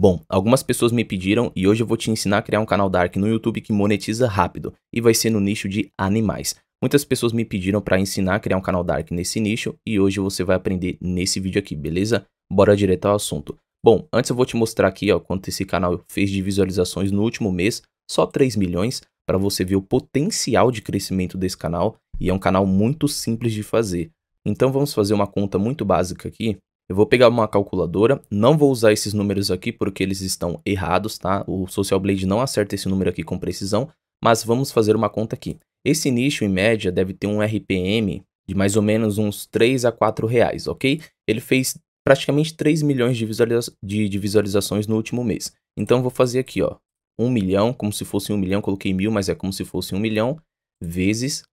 Bom, algumas pessoas me pediram e hoje eu vou te ensinar a criar um canal Dark no YouTube que monetiza rápido e vai ser no nicho de animais. Muitas pessoas me pediram para ensinar a criar um canal Dark nesse nicho e hoje você vai aprender nesse vídeo aqui, beleza? Bora direto ao assunto. Bom, antes eu vou te mostrar aqui ó, quanto esse canal fez de visualizações no último mês, só 3 milhões, para você ver o potencial de crescimento desse canal e é um canal muito simples de fazer. Então vamos fazer uma conta muito básica aqui eu vou pegar uma calculadora, não vou usar esses números aqui porque eles estão errados, tá? O Social Blade não acerta esse número aqui com precisão, mas vamos fazer uma conta aqui. Esse nicho, em média, deve ter um RPM de mais ou menos uns 3 a 4 reais, ok? Ele fez praticamente 3 milhões de, visualiza de, visualizações no último mês. Então, vou fazer aqui, ó, 1 milhão, como se fosse 1 milhão, coloquei mil, mas é como se fosse 1 milhão, vezes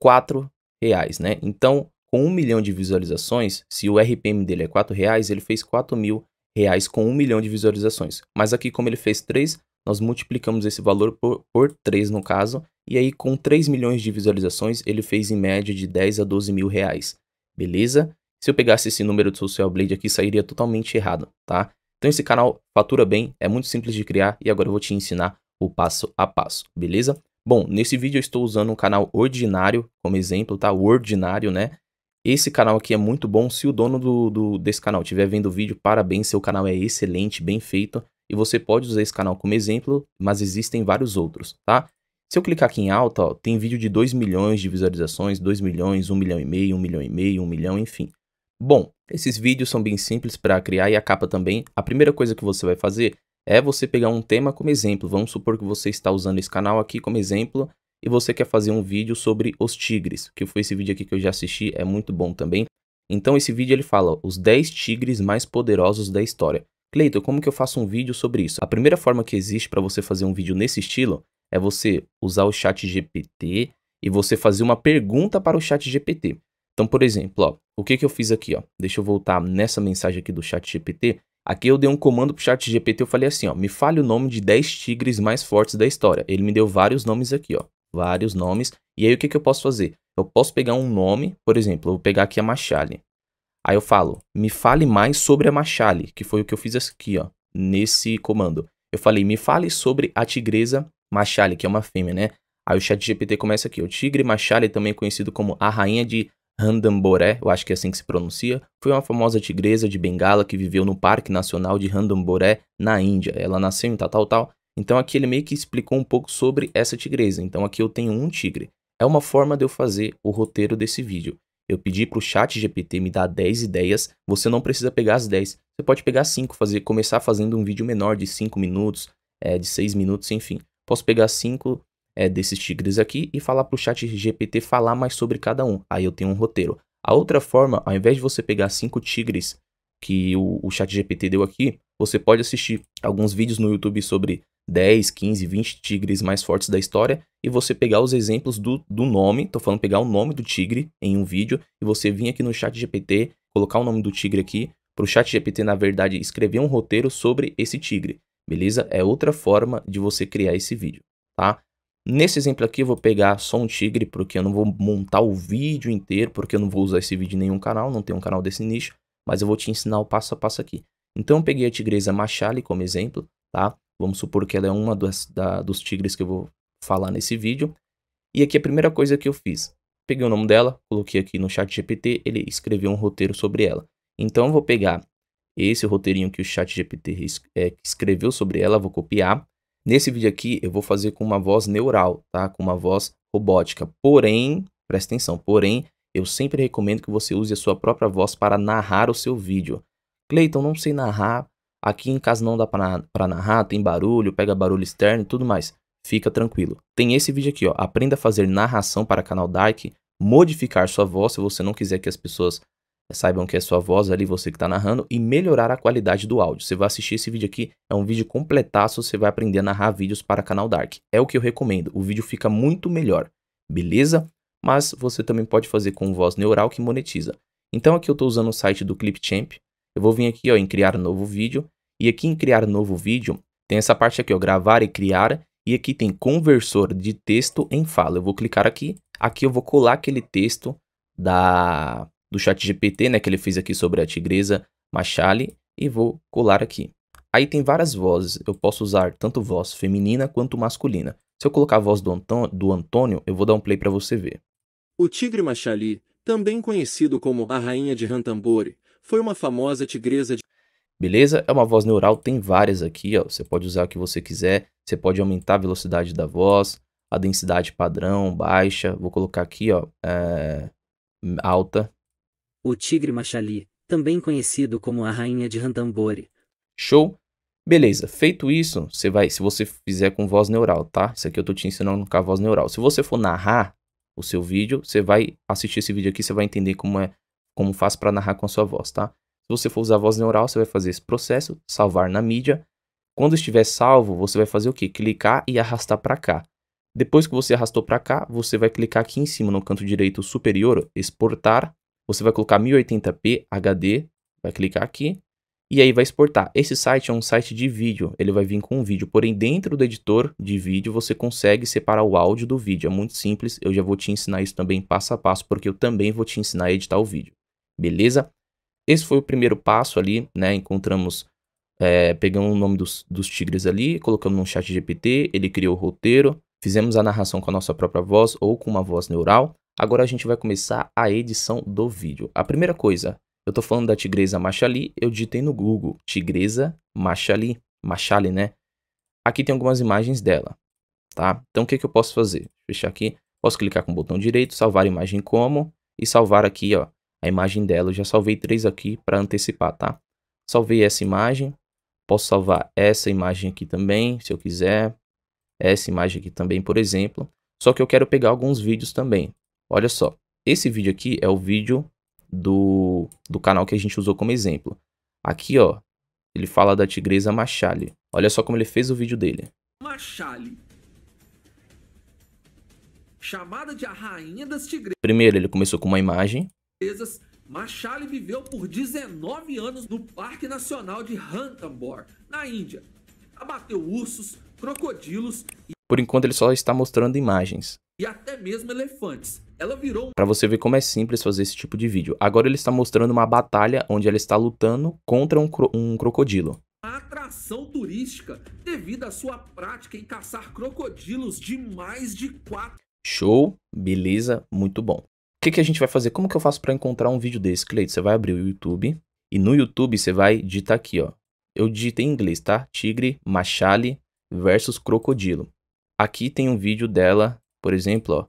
4 reais, né? Então, com um milhão de visualizações, se o RPM dele é 4 reais, ele fez 4 mil reais com um milhão de visualizações. Mas aqui, como ele fez 3, nós multiplicamos esse valor por, por 3 no caso, e aí com 3 milhões de visualizações, ele fez em média de 10 a 12 mil reais, beleza? Se eu pegasse esse número do Social Blade aqui, sairia totalmente errado, tá? Então esse canal fatura bem, é muito simples de criar e agora eu vou te ensinar o passo a passo, beleza? Bom, nesse vídeo eu estou usando um canal ordinário como exemplo, tá? O ordinário, né? Esse canal aqui é muito bom. Se o dono do, do desse canal estiver vendo o vídeo, parabéns, seu canal é excelente, bem feito. E você pode usar esse canal como exemplo, mas existem vários outros, tá? Se eu clicar aqui em alta, ó, tem vídeo de 2 milhões de visualizações, 2 milhões, 1 milhão e meio, 1 milhão e meio, 1 milhão, enfim. Bom, esses vídeos são bem simples para criar e a capa também. A primeira coisa que você vai fazer é você pegar um tema como exemplo. Vamos supor que você está usando esse canal aqui como exemplo e você quer fazer um vídeo sobre os tigres, que foi esse vídeo aqui que eu já assisti, é muito bom também. Então esse vídeo ele fala os 10 tigres mais poderosos da história. Cleiton, como que eu faço um vídeo sobre isso? A primeira forma que existe para você fazer um vídeo nesse estilo é você usar o chat GPT e você fazer uma pergunta para o chat GPT. Então, por exemplo, ó, o que, que eu fiz aqui? Ó? Deixa eu voltar nessa mensagem aqui do chat GPT. Aqui eu dei um comando para o chat GPT, eu falei assim, ó, me fale o nome de 10 tigres mais fortes da história. Ele me deu vários nomes aqui, ó vários nomes. E aí o que, que eu posso fazer? Eu posso pegar um nome, por exemplo, eu vou pegar aqui a Machale. Aí eu falo, me fale mais sobre a Machale, que foi o que eu fiz aqui, ó, nesse comando. Eu falei, me fale sobre a tigresa Machale, que é uma fêmea, né? Aí o chat GPT começa aqui, o tigre Machale, também conhecido como a rainha de Randambore, eu acho que é assim que se pronuncia, foi uma famosa tigresa de Bengala que viveu no Parque Nacional de Randambore, na Índia. Ela nasceu em tal, tal, tal então aqui ele meio que explicou um pouco sobre essa tigresa. Então aqui eu tenho um tigre. É uma forma de eu fazer o roteiro desse vídeo. Eu pedi para o chat GPT me dar 10 ideias, você não precisa pegar as 10. Você pode pegar 5, fazer, começar fazendo um vídeo menor de 5 minutos, é, de 6 minutos, enfim. Posso pegar 5 é, eh, desses tigres aqui e falar para o chat GPT falar mais sobre cada um. Aí eu tenho um roteiro. A outra forma, ao invés de você pegar 5 tigres que o, o chat GPT deu aqui, você pode assistir alguns vídeos no YouTube sobre 10, 15, 20 tigres mais fortes da história e você pegar os exemplos do, do nome, tô falando pegar o nome do tigre em um vídeo e você vir aqui no chat GPT, colocar o nome do tigre aqui, para o chat GPT, na verdade, escrever um roteiro sobre esse tigre, beleza? É outra forma de você criar esse vídeo, tá? Nesse exemplo aqui eu vou pegar só um tigre, porque eu não vou montar o vídeo inteiro, porque eu não vou usar esse vídeo em nenhum canal, não tem um canal desse nicho, mas eu vou te ensinar o passo a passo aqui. Então eu peguei a tigresa Machale como exemplo, tá? Vamos supor que ela é uma das, da, dos tigres que eu vou falar nesse vídeo. E aqui a primeira coisa que eu fiz. Peguei o nome dela, coloquei aqui no chat GPT, ele escreveu um roteiro sobre ela. Então eu vou pegar esse roteirinho que o chat GPT é, escreveu sobre ela, vou copiar. Nesse vídeo aqui eu vou fazer com uma voz neural, tá? Com uma voz robótica. Porém, presta atenção, porém, eu sempre recomendo que você use a sua própria voz para narrar o seu vídeo. Cleiton, não sei narrar Aqui em casa não dá para narrar, tem barulho, pega barulho externo e tudo mais. Fica tranquilo. Tem esse vídeo aqui, ó. Aprenda a fazer narração para canal Dark, modificar sua voz se você não quiser que as pessoas saibam que é sua voz ali, você que está narrando, e melhorar a qualidade do áudio. Você vai assistir esse vídeo aqui, é um vídeo completaço, você vai aprender a narrar vídeos para canal Dark. É o que eu recomendo, o vídeo fica muito melhor, beleza? Mas você também pode fazer com voz neural que monetiza. Então aqui eu estou usando o site do Clipchamp, eu vou vir aqui ó, em criar novo vídeo. E aqui em criar novo vídeo, tem essa parte aqui, ó, gravar e criar. E aqui tem conversor de texto em fala. Eu vou clicar aqui. Aqui eu vou colar aquele texto da, do chat GPT, né, que ele fez aqui sobre a tigresa Machale. E vou colar aqui. Aí tem várias vozes. Eu posso usar tanto voz feminina quanto masculina. Se eu colocar a voz do, do Antônio, eu vou dar um play para você ver. O tigre Machali, também conhecido como a rainha de Rantambore, foi uma famosa tigresa de. Beleza? É uma voz neural, tem várias aqui, ó. Você pode usar o que você quiser, você pode aumentar a velocidade da voz, a densidade padrão, baixa. Vou colocar aqui, ó, é... alta. O tigre machali, também conhecido como a rainha de Randambore. Show? Beleza, feito isso, você vai, se você fizer com voz neural, tá? Isso aqui eu tô te ensinando com a voz neural. Se você for narrar o seu vídeo, você vai assistir esse vídeo aqui, você vai entender como é como faz para narrar com a sua voz, tá? Se você for usar a voz neural, você vai fazer esse processo, salvar na mídia. Quando estiver salvo, você vai fazer o quê? Clicar e arrastar para cá. Depois que você arrastou para cá, você vai clicar aqui em cima no canto direito superior, exportar. Você vai colocar 1080p HD, vai clicar aqui e aí vai exportar. Esse site é um site de vídeo, ele vai vir com um vídeo, porém dentro do editor de vídeo você consegue separar o áudio do vídeo, é muito simples, eu já vou te ensinar isso também passo a passo, porque eu também vou te ensinar a editar o vídeo beleza? Esse foi o primeiro passo ali, né? Encontramos, é, pegamos o nome dos, dos tigres ali, colocamos no chat GPT, ele criou o roteiro, fizemos a narração com a nossa própria voz ou com uma voz neural. Agora a gente vai começar a edição do vídeo. A primeira coisa, eu tô falando da tigresa Machali, eu digitei no Google, tigresa Machali, Machali, né? Aqui tem algumas imagens dela, tá? Então o que, que eu posso fazer? Fechar aqui, posso clicar com o botão direito, salvar a imagem como e salvar aqui, ó, a imagem dela. Eu já salvei três aqui para antecipar, tá? Salvei essa imagem. Posso salvar essa imagem aqui também, se eu quiser. Essa imagem aqui também, por exemplo. Só que eu quero pegar alguns vídeos também. Olha só, esse vídeo aqui é o vídeo do, do canal que a gente usou como exemplo. Aqui, ó, ele fala da tigresa Machale. Olha só como ele fez o vídeo dele. Machale, chamada de a rainha das tigresas. Primeiro, ele começou com uma imagem, Machale Machali viveu por 19 anos no Parque Nacional de Ranthambore, na Índia. Abateu ursos, crocodilos e... Por enquanto ele só está mostrando imagens. E até mesmo elefantes. Ela virou... Para você ver como é simples fazer esse tipo de vídeo. Agora ele está mostrando uma batalha onde ela está lutando contra um, cro um crocodilo. Uma atração turística devido à sua prática em caçar crocodilos de mais de quatro... Show, beleza, muito bom que, que a gente vai fazer? Como que eu faço para encontrar um vídeo desse? Cleiton, você vai abrir o YouTube e no YouTube você vai digitar aqui, ó. Eu digitei em inglês, tá? Tigre Machale versus Crocodilo. Aqui tem um vídeo dela, por exemplo, ó.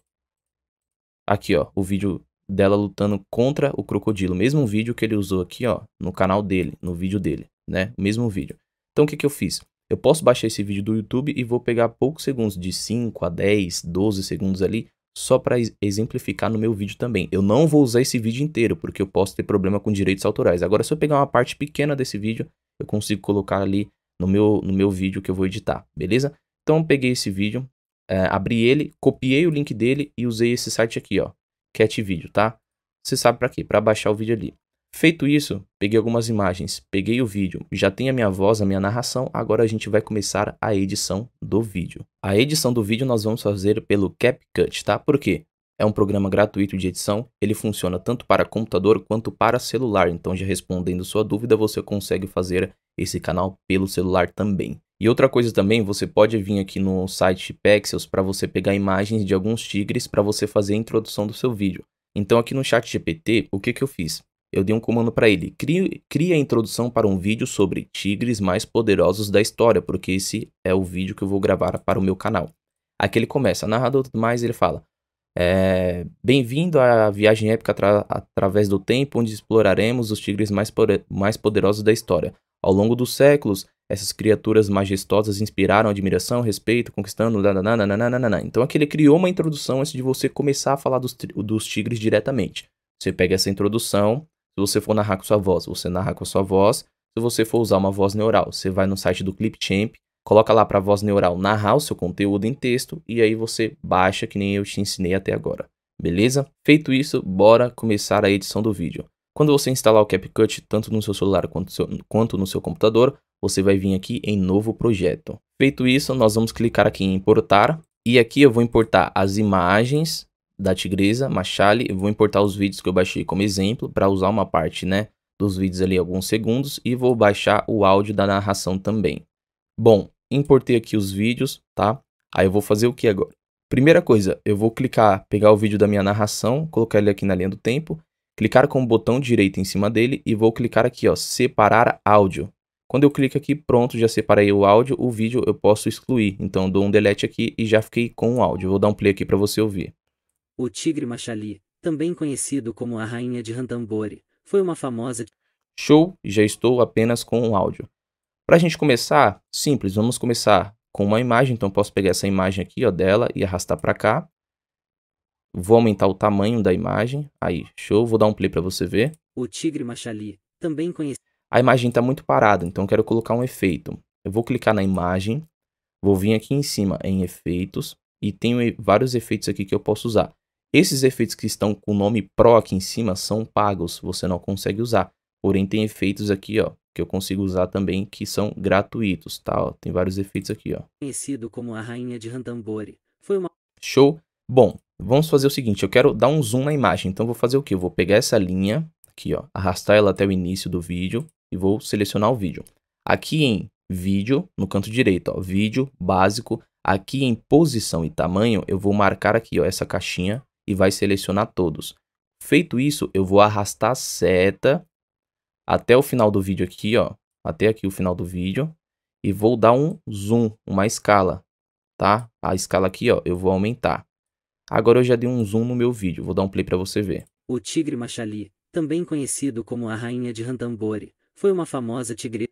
Aqui, ó, o vídeo dela lutando contra o crocodilo. Mesmo vídeo que ele usou aqui, ó, no canal dele, no vídeo dele, né? Mesmo vídeo. Então, o que, que eu fiz? Eu posso baixar esse vídeo do YouTube e vou pegar poucos segundos, de 5 a 10, 12 segundos ali, só para exemplificar no meu vídeo também. Eu não vou usar esse vídeo inteiro, porque eu posso ter problema com direitos autorais. Agora, se eu pegar uma parte pequena desse vídeo, eu consigo colocar ali no meu, no meu vídeo que eu vou editar, beleza? Então, peguei esse vídeo, é, abri ele, copiei o link dele e usei esse site aqui, ó, Cat Video, tá? Você sabe para quê? Para baixar o vídeo ali. Feito isso, peguei algumas imagens, peguei o vídeo, já tem a minha voz, a minha narração, agora a gente vai começar a edição do vídeo. A edição do vídeo nós vamos fazer pelo CapCut, tá? Por quê? É um programa gratuito de edição, ele funciona tanto para computador quanto para celular, então já respondendo sua dúvida, você consegue fazer esse canal pelo celular também. E outra coisa também, você pode vir aqui no site Pexels para você pegar imagens de alguns tigres para você fazer a introdução do seu vídeo. Então aqui no chat GPT, o que, que eu fiz? eu dei um comando para ele: crie, crie a introdução para um vídeo sobre tigres mais poderosos da história, porque esse é o vídeo que eu vou gravar para o meu canal. Aqui ele começa, narrador tudo mais, ele fala: é, Bem-vindo à viagem épica através do tempo, onde exploraremos os tigres mais, mais poderosos da história. Ao longo dos séculos, essas criaturas majestosas inspiraram admiração, respeito, conquistando. Nananana. Então aqui ele criou uma introdução antes de você começar a falar dos, dos tigres diretamente. Você pega essa introdução, se você for narrar com sua voz, você narra com a sua voz. Se você for usar uma voz neural, você vai no site do Clipchamp, coloca lá para a voz neural narrar o seu conteúdo em texto e aí você baixa que nem eu te ensinei até agora. Beleza? Feito isso, bora começar a edição do vídeo. Quando você instalar o CapCut tanto no seu celular quanto, seu, quanto no seu computador, você vai vir aqui em novo projeto. Feito isso, nós vamos clicar aqui em importar e aqui eu vou importar as imagens da Tigresa, Machale, eu vou importar os vídeos que eu baixei como exemplo para usar uma parte, né, dos vídeos ali alguns segundos e vou baixar o áudio da narração também. Bom, importei aqui os vídeos, tá? Aí eu vou fazer o que agora? Primeira coisa, eu vou clicar, pegar o vídeo da minha narração, colocar ele aqui na linha do tempo, clicar com o botão direito em cima dele e vou clicar aqui, ó, separar áudio. Quando eu clico aqui, pronto, já separei o áudio, o vídeo eu posso excluir. Então eu dou um delete aqui e já fiquei com o áudio. Vou dar um play aqui para você ouvir. O tigre Machali, também conhecido como a rainha de Rantambore, foi uma famosa. Show, já estou apenas com o um áudio. Para a gente começar, simples, vamos começar com uma imagem, então posso pegar essa imagem aqui ó, dela e arrastar para cá. Vou aumentar o tamanho da imagem. Aí, show, vou dar um play para você ver. O tigre Machali, também conhecido. A imagem está muito parada, então quero colocar um efeito. Eu vou clicar na imagem, vou vir aqui em cima em efeitos e tem vários efeitos aqui que eu posso usar. Esses efeitos que estão com o nome Pro aqui em cima são pagos, você não consegue usar. Porém, tem efeitos aqui, ó, que eu consigo usar também, que são gratuitos, tá? Ó, tem vários efeitos aqui, ó. Conhecido como a rainha de Randambore. Foi uma... Show. Bom, vamos fazer o seguinte, eu quero dar um zoom na imagem. Então, vou fazer o quê? Eu vou pegar essa linha aqui, ó, arrastar ela até o início do vídeo e vou selecionar o vídeo. Aqui em vídeo, no canto direito, ó, vídeo, básico. Aqui em posição e tamanho, eu vou marcar aqui, ó, essa caixinha e vai selecionar todos. Feito isso, eu vou arrastar a seta até o final do vídeo aqui, ó, até aqui o final do vídeo, e vou dar um zoom, uma escala, tá? A escala aqui, ó, eu vou aumentar. Agora eu já dei um zoom no meu vídeo, vou dar um play para você ver. O tigre Machali, também conhecido como a rainha de Rantambore, foi uma famosa tigre.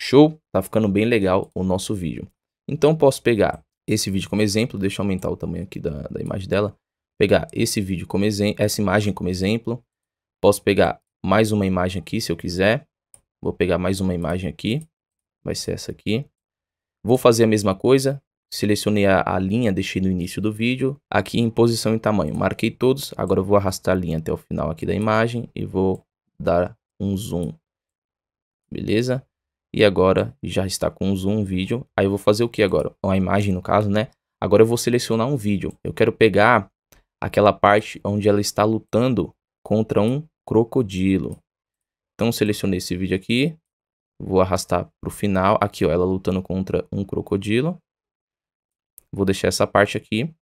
Show, tá ficando bem legal o nosso vídeo. Então posso pegar esse vídeo como exemplo, deixa eu aumentar o tamanho aqui da, da imagem dela pegar esse vídeo como exemplo, essa imagem como exemplo. Posso pegar mais uma imagem aqui se eu quiser. Vou pegar mais uma imagem aqui. Vai ser essa aqui. Vou fazer a mesma coisa. Selecionei a, a linha, deixei no início do vídeo. Aqui em posição e tamanho. Marquei todos. Agora eu vou arrastar a linha até o final aqui da imagem. E vou dar um zoom. Beleza? E agora já está com um zoom vídeo. Aí eu vou fazer o que agora? Uma imagem no caso, né? Agora eu vou selecionar um vídeo. Eu quero pegar aquela parte onde ela está lutando contra um crocodilo. Então selecionei esse vídeo aqui, vou arrastar para o final, aqui ó, ela lutando contra um crocodilo. Vou deixar essa parte aqui.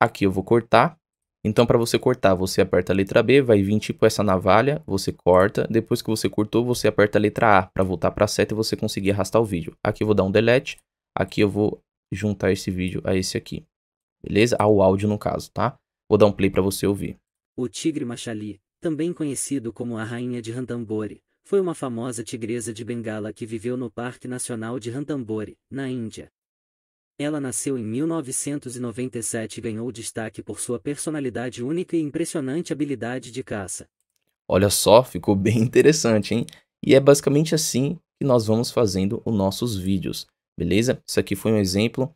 Aqui eu vou cortar. Então para você cortar, você aperta a letra B, vai vir tipo essa navalha, você corta. Depois que você cortou, você aperta a letra A para voltar para a seta e você conseguir arrastar o vídeo. Aqui eu vou dar um delete, aqui eu vou juntar esse vídeo a esse aqui beleza? Ao ah, áudio, no caso, tá? Vou dar um play para você ouvir. O tigre Machali, também conhecido como a Rainha de Rantambore, foi uma famosa tigresa de Bengala que viveu no Parque Nacional de Rantambore, na Índia. Ela nasceu em 1997 e ganhou destaque por sua personalidade única e impressionante habilidade de caça. Olha só, ficou bem interessante, hein? E é basicamente assim que nós vamos fazendo os nossos vídeos, beleza? Isso aqui foi um exemplo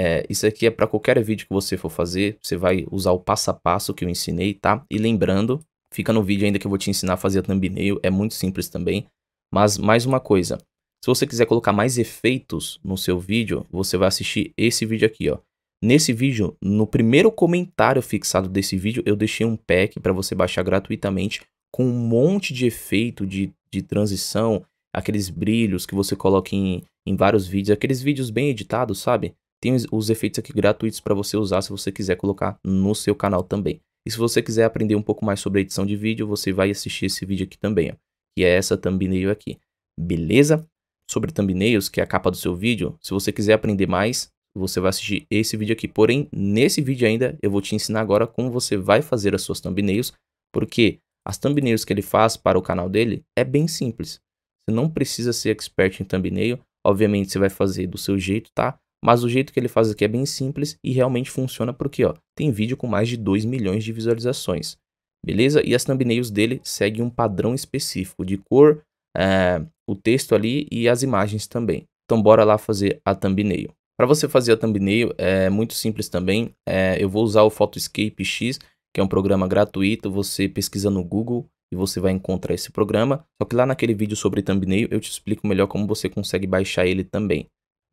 é, isso aqui é para qualquer vídeo que você for fazer, você vai usar o passo a passo que eu ensinei, tá? E lembrando, fica no vídeo ainda que eu vou te ensinar a fazer a thumbnail, é muito simples também. Mas mais uma coisa, se você quiser colocar mais efeitos no seu vídeo, você vai assistir esse vídeo aqui, ó. Nesse vídeo, no primeiro comentário fixado desse vídeo, eu deixei um pack para você baixar gratuitamente com um monte de efeito de, de transição, aqueles brilhos que você coloca em, em vários vídeos, aqueles vídeos bem editados, sabe? Tem os efeitos aqui gratuitos para você usar se você quiser colocar no seu canal também. E se você quiser aprender um pouco mais sobre edição de vídeo, você vai assistir esse vídeo aqui também, ó, que é essa thumbnail aqui. Beleza? Sobre thumbnails, que é a capa do seu vídeo, se você quiser aprender mais, você vai assistir esse vídeo aqui. Porém, nesse vídeo ainda, eu vou te ensinar agora como você vai fazer as suas thumbnails, porque as thumbnails que ele faz para o canal dele é bem simples. Você não precisa ser expert em thumbnail, obviamente você vai fazer do seu jeito, tá? Mas o jeito que ele faz aqui é bem simples e realmente funciona porque ó, tem vídeo com mais de 2 milhões de visualizações. Beleza? E as thumbnails dele seguem um padrão específico de cor, é, o texto ali e as imagens também. Então bora lá fazer a thumbnail. Para você fazer a thumbnail é muito simples também. É, eu vou usar o Photoscape X, que é um programa gratuito. Você pesquisa no Google e você vai encontrar esse programa. Só que lá naquele vídeo sobre thumbnail eu te explico melhor como você consegue baixar ele também.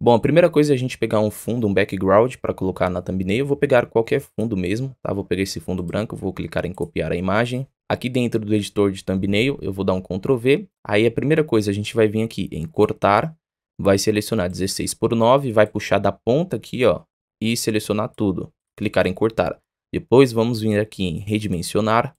Bom, a primeira coisa é a gente pegar um fundo, um background para colocar na thumbnail. Eu vou pegar qualquer fundo mesmo, tá? Vou pegar esse fundo branco, vou clicar em copiar a imagem. Aqui dentro do editor de thumbnail, eu vou dar um Ctrl V. Aí a primeira coisa, a gente vai vir aqui em cortar, vai selecionar 16 por 9, vai puxar da ponta aqui, ó, e selecionar tudo. Clicar em cortar. Depois vamos vir aqui em redimensionar,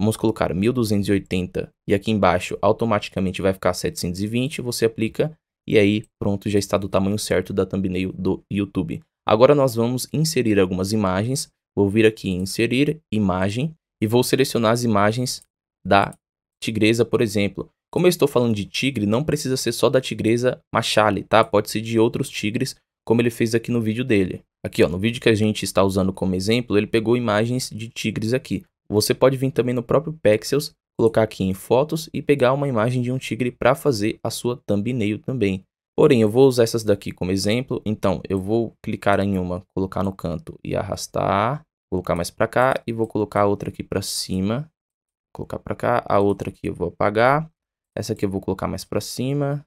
vamos colocar 1280 e aqui embaixo automaticamente vai ficar 720, você aplica e aí, pronto, já está do tamanho certo da thumbnail do YouTube. Agora nós vamos inserir algumas imagens. Vou vir aqui em inserir imagem e vou selecionar as imagens da tigresa, por exemplo. Como eu estou falando de tigre, não precisa ser só da tigresa Machale, tá? Pode ser de outros tigres, como ele fez aqui no vídeo dele. Aqui, ó, no vídeo que a gente está usando como exemplo, ele pegou imagens de tigres aqui. Você pode vir também no próprio Pexels colocar aqui em fotos e pegar uma imagem de um tigre para fazer a sua thumbnail também. Porém, eu vou usar essas daqui como exemplo, então eu vou clicar em uma, colocar no canto e arrastar, colocar mais para cá e vou colocar outra aqui para cima, colocar para cá, a outra aqui eu vou apagar, essa aqui eu vou colocar mais para cima.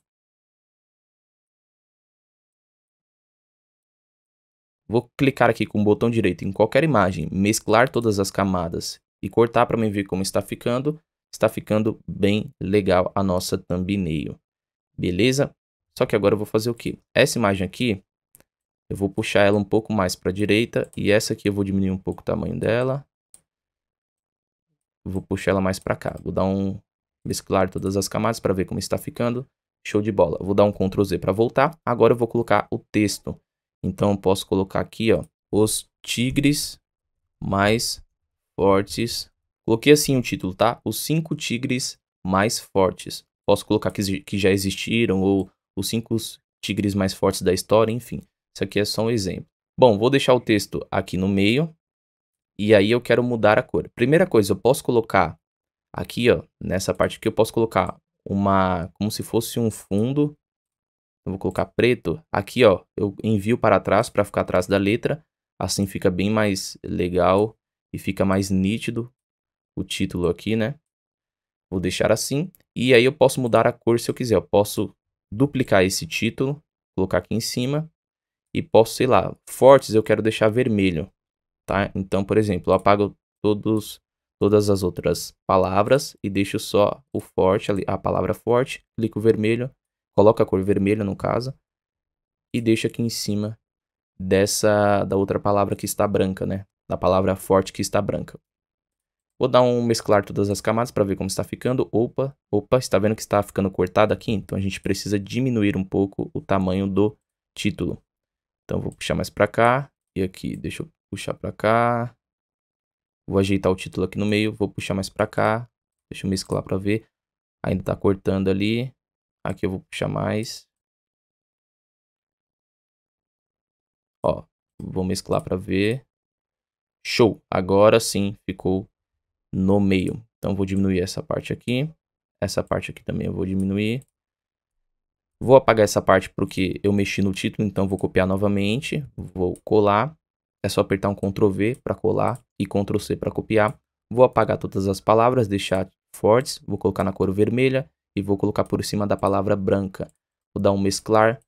Vou clicar aqui com o botão direito em qualquer imagem, mesclar todas as camadas e cortar para mim ver como está ficando. Está ficando bem legal a nossa thumbnail. Beleza? Só que agora eu vou fazer o quê? Essa imagem aqui, eu vou puxar ela um pouco mais para a direita. E essa aqui eu vou diminuir um pouco o tamanho dela. Vou puxar ela mais para cá. Vou dar um mesclar todas as camadas para ver como está ficando. Show de bola. Vou dar um Ctrl Z para voltar. Agora eu vou colocar o texto. Então eu posso colocar aqui, ó, os tigres mais fortes Coloquei assim o um título, tá? Os cinco tigres mais fortes. Posso colocar que, que já existiram ou os cinco tigres mais fortes da história, enfim. Isso aqui é só um exemplo. Bom, vou deixar o texto aqui no meio. E aí eu quero mudar a cor. Primeira coisa, eu posso colocar aqui, ó, nessa parte aqui, eu posso colocar uma, como se fosse um fundo. Eu vou colocar preto. Aqui, ó, eu envio para trás para ficar atrás da letra. Assim fica bem mais legal e fica mais nítido o título aqui, né? Vou deixar assim. E aí eu posso mudar a cor se eu quiser. Eu posso duplicar esse título, colocar aqui em cima. E posso, sei lá, fortes eu quero deixar vermelho, tá? Então, por exemplo, eu apago todos, todas as outras palavras e deixo só o forte, a palavra forte. Clico vermelho, coloco a cor vermelha no caso. E deixo aqui em cima dessa da outra palavra que está branca, né? Da palavra forte que está branca. Vou dar um mesclar todas as camadas para ver como está ficando. Opa, opa, está vendo que está ficando cortado aqui? Então a gente precisa diminuir um pouco o tamanho do título. Então vou puxar mais para cá e aqui, deixa eu puxar para cá. Vou ajeitar o título aqui no meio, vou puxar mais para cá. Deixa eu mesclar para ver. Ainda está cortando ali. Aqui eu vou puxar mais. Ó, vou mesclar para ver. Show! Agora sim ficou no meio. Então vou diminuir essa parte aqui. Essa parte aqui também eu vou diminuir. Vou apagar essa parte porque eu mexi no título, então vou copiar novamente. Vou colar. É só apertar um Ctrl V para colar e Ctrl C para copiar. Vou apagar todas as palavras, deixar fortes. Vou colocar na cor vermelha e vou colocar por cima da palavra branca. Vou dar um mesclar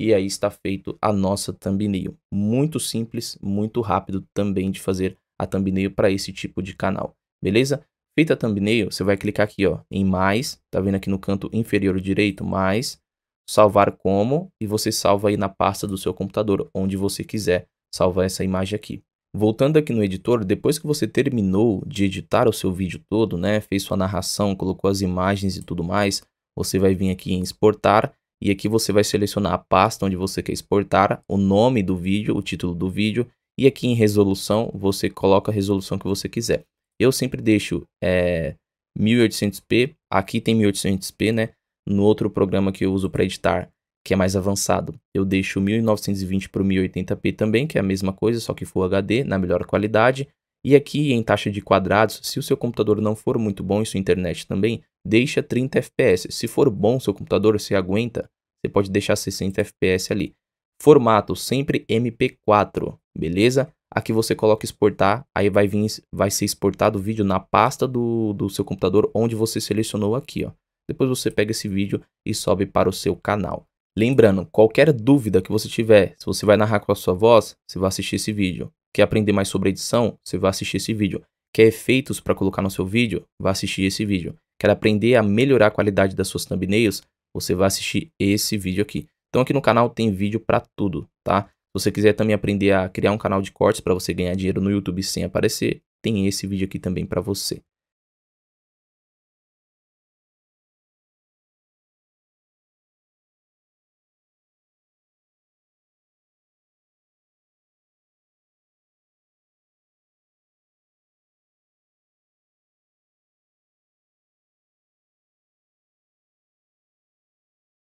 e aí está feito a nossa thumbnail. Muito simples, muito rápido também de fazer a thumbnail para esse tipo de canal beleza? Feita a thumbnail, você vai clicar aqui ó, em mais, tá vendo aqui no canto inferior direito, mais, salvar como, e você salva aí na pasta do seu computador, onde você quiser salvar essa imagem aqui. Voltando aqui no editor, depois que você terminou de editar o seu vídeo todo, né, fez sua narração, colocou as imagens e tudo mais, você vai vir aqui em exportar e aqui você vai selecionar a pasta onde você quer exportar, o nome do vídeo, o título do vídeo e aqui em resolução você coloca a resolução que você quiser. Eu sempre deixo é, 1800p, aqui tem 1800p, né? No outro programa que eu uso para editar, que é mais avançado, eu deixo 1920 para 1080p também, que é a mesma coisa, só que Full HD, na melhor qualidade. E aqui em taxa de quadrados, se o seu computador não for muito bom e sua internet também, deixa 30 fps. Se for bom seu computador, você aguenta, você pode deixar 60 fps ali. Formato sempre MP4, beleza? Aqui você coloca exportar, aí vai, vir, vai ser exportado o vídeo na pasta do, do seu computador onde você selecionou aqui. Ó. Depois você pega esse vídeo e sobe para o seu canal. Lembrando, qualquer dúvida que você tiver, se você vai narrar com a sua voz, você vai assistir esse vídeo. Quer aprender mais sobre edição? Você vai assistir esse vídeo. Quer efeitos para colocar no seu vídeo? Vai assistir esse vídeo. Quer aprender a melhorar a qualidade das suas thumbnails? Você vai assistir esse vídeo aqui. Então aqui no canal tem vídeo para tudo, tá? Se você quiser também aprender a criar um canal de cortes para você ganhar dinheiro no YouTube sem aparecer, tem esse vídeo aqui também para você.